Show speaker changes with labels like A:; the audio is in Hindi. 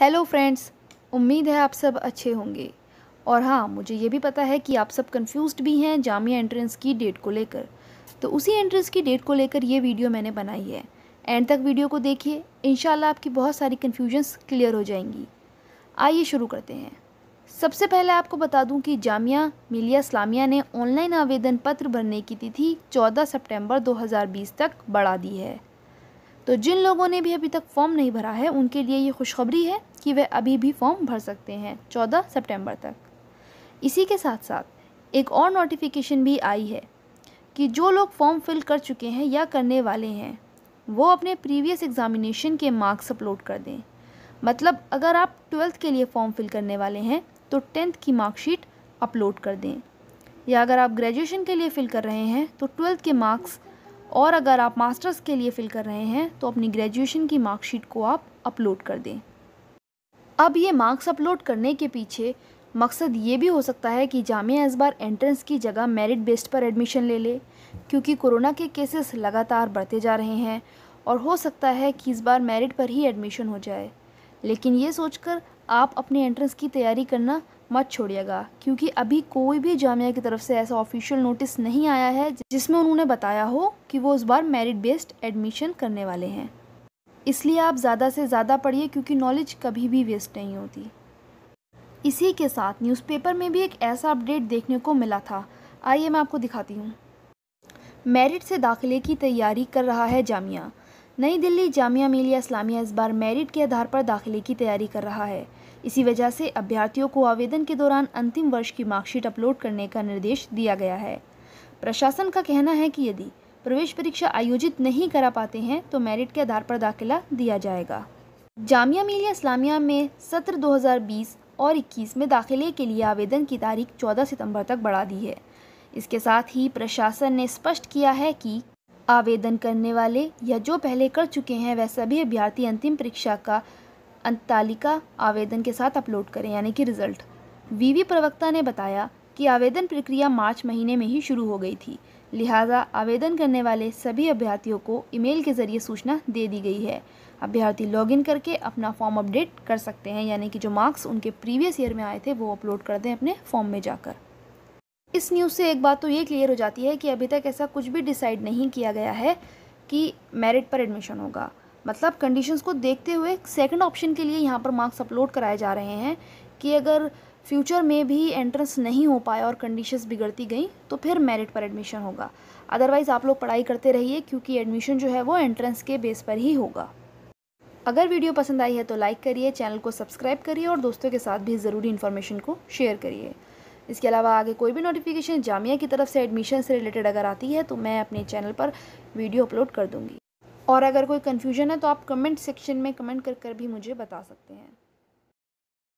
A: हेलो फ्रेंड्स उम्मीद है आप सब अच्छे होंगे और हाँ मुझे ये भी पता है कि आप सब कंफ्यूज भी हैं जामिया एंट्रेंस की डेट को लेकर तो उसी एंट्रेंस की डेट को लेकर ये वीडियो मैंने बनाई है एंड तक वीडियो को देखिए इन आपकी बहुत सारी कन्फ्यूजन्स क्लियर हो जाएंगी आइए शुरू करते हैं सबसे पहले आपको बता दूं कि जामिया मिलिया इस्लामिया ने ऑनलाइन आवेदन पत्र भरने की तिथि 14 सितंबर 2020 तक बढ़ा दी है तो जिन लोगों ने भी अभी तक फॉर्म नहीं भरा है उनके लिए ये खुशखबरी है कि वह अभी भी फॉर्म भर सकते हैं 14 सितंबर तक इसी के साथ साथ एक और नोटिफिकेशन भी आई है कि जो लोग फॉर्म फिल कर चुके हैं या करने वाले हैं वो अपने प्रीवियस एग्ज़ामिनेशन के मार्क्स अपलोड कर दें मतलब अगर आप ट्वेल्थ के लिए फॉर्म फिल करने वाले हैं तो टेंथ की मार्कशीट अपलोड कर दें या अगर आप ग्रेजुएशन के लिए फ़िल कर रहे हैं तो ट्वेल्थ के मार्क्स और अगर आप मास्टर्स के लिए फ़िल कर रहे हैं तो अपनी ग्रेजुएशन की मार्कशीट को आप अपलोड कर दें अब ये मार्क्स अपलोड करने के पीछे मकसद ये भी हो सकता है कि जामिया इस बार एंट्रेंस की जगह मेरिट बेस्ड पर एडमिशन ले ले क्योंकि कोरोना के केसेस लगातार बढ़ते जा रहे हैं और हो सकता है कि इस बार मेरिट पर ही एडमिशन हो जाए लेकिन ये सोचकर आप अपने एंट्रेंस की तैयारी करना मत छोड़िएगा क्योंकि अभी कोई भी जामिया की तरफ से ऐसा ऑफिशियल नोटिस नहीं आया है जिसमें उन्होंने बताया हो कि वो इस बार मेरिट बेस्ड एडमिशन करने वाले हैं इसलिए आप ज़्यादा से ज़्यादा पढ़िए क्योंकि नॉलेज कभी भी वेस्ट नहीं होती इसी के साथ न्यूज़पेपर में भी एक ऐसा अपडेट देखने को मिला था आइए मैं आपको दिखाती हूँ मेरिट से दाखिले की तैयारी कर रहा है जामिया नई दिल्ली जामिया मिलिया इस्लामिया इस बार मेरिट के आधार पर दाखिले की तैयारी कर रहा है इसी वजह से अभ्यर्थियों को आवेदन के दौरान अंतिम वर्ष की मार्कशीट अपलोड करने का निर्देश दिया गया है प्रशासन का कहना है कि यदि प्रवेश परीक्षा आयोजित नहीं करा पाते हैं तो मेरिट के आधार पर दाखिला दिया जाएगा जामिया मिलिया इस्लामिया में सत्र 2020 और 21 में दाखिले के लिए आवेदन की तारीख 14 सितंबर तक बढ़ा दी है इसके साथ ही प्रशासन ने स्पष्ट किया है कि आवेदन करने वाले या जो पहले कर चुके हैं वह सभी अभ्यर्थी अंतिम परीक्षा का अंतालिका आवेदन के साथ अपलोड करें यानी कि रिजल्ट वीवी प्रवक्ता ने बताया कि आवेदन प्रक्रिया मार्च महीने में ही शुरू हो गई थी लिहाजा आवेदन करने वाले सभी अभ्यर्थियों को ईमेल के ज़रिए सूचना दे दी गई है अभ्यर्थी लॉगिन करके अपना फॉर्म अपडेट कर सकते हैं यानी कि जो मार्क्स उनके प्रीवियस ईयर में आए थे वो अपलोड कर दें अपने फॉर्म में जाकर इस न्यूज़ से एक बात तो ये क्लियर हो जाती है कि अभी तक ऐसा कुछ भी डिसाइड नहीं किया गया है कि मेरिट पर एडमिशन होगा मतलब कंडीशंस को देखते हुए सेकंड ऑप्शन के लिए यहाँ पर मार्क्स अपलोड कराए जा रहे हैं कि अगर फ्यूचर में भी एंट्रेंस नहीं हो पाया और कंडीशंस बिगड़ती गई तो फिर मेरिट पर एडमिशन होगा अदरवाइज़ आप लोग पढ़ाई करते रहिए क्योंकि एडमिशन जो है वो एंट्रेंस के बेस पर ही होगा अगर वीडियो पसंद आई है तो लाइक करिए चैनल को सब्सक्राइब करिए और दोस्तों के साथ भी ज़रूरी इन्फॉर्मेशन को शेयर करिए इसके अलावा आगे कोई भी नोटिफिकेशन जामिया की तरफ से एडमिशन से रिलेटेड अगर आती है तो मैं अपने चैनल पर वीडियो अपलोड कर दूँगी और अगर कोई कन्फ्यूजन है तो आप कमेंट सेक्शन में कमेंट कर कर भी मुझे बता सकते हैं